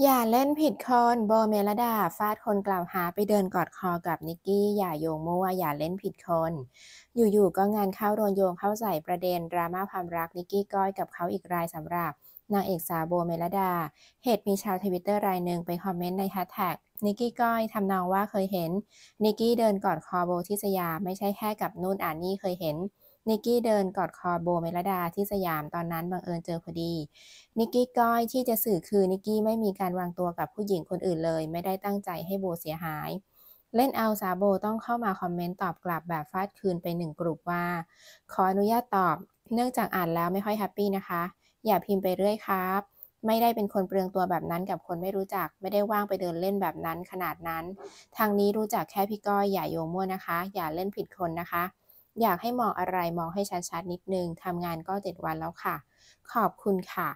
อย่าเล่นผิดคนโบเมลดา ฟาดคนกล่าวหาไปเดินกอดคอกับนิกกี้อย่าโยงมั่วอย่าเล่นผิดคน อยู่ๆก็งานเข้าโดนโยงเข้าใส่ประเด็น ดราม่าความรักนิกกี้ก้อยกับเขาอีกรายสำหรับนางเอกสาวโบเมลดา เหตุมีชาวทวิตเตอร์รายหนึ่งไปคอมเมนต์ในแฮชแท็กนิกกี้ก้อยทำนองว่าเคยเห็นนิกกี้เดินกอดคอโบที่สยามไม่ใช่แค่กับนุ่นอ่านนี่เคยเห็นนิกกี้เดินกอดคอโบเมลดาที่สยามตอนนั้นบังเอิญเจอพอดี นิกกี้ก้อยที่จะสื่อคือนิกกี้ ไม่มีการวางตัวกับผู้หญิงคนอื่นเลย ไม่ได้ตั้งใจให้โบเสียหาย เล่นเอาสาโบต้องเข้ามาคอมเมนต์ตอบกลับแบบฟาดคืนไปหนึ่งกลุ่มว่า ขออนุญาตตอบ เนื่องจากอ่านแล้วไม่ค่อยแฮปปี้นะคะอย่าพิมพ์ไปเรื่อยครับ ไม่ได้เป็นคนเปลืองตัวแบบนั้นกับคนไม่รู้จัก ไม่ได้ว่างไปเดินเล่นแบบนั้นขนาดนั้นทางนี้รู้จักแค่พี่ก้อยอย่าโยมั่วนะคะ อย่าเล่นผิดคนนะคะอยากให้มองอะไร มองให้ชัดๆนิดนึง ทำงานก็เ็ดวันแล้วค่ะ ขอบคุณค่ะ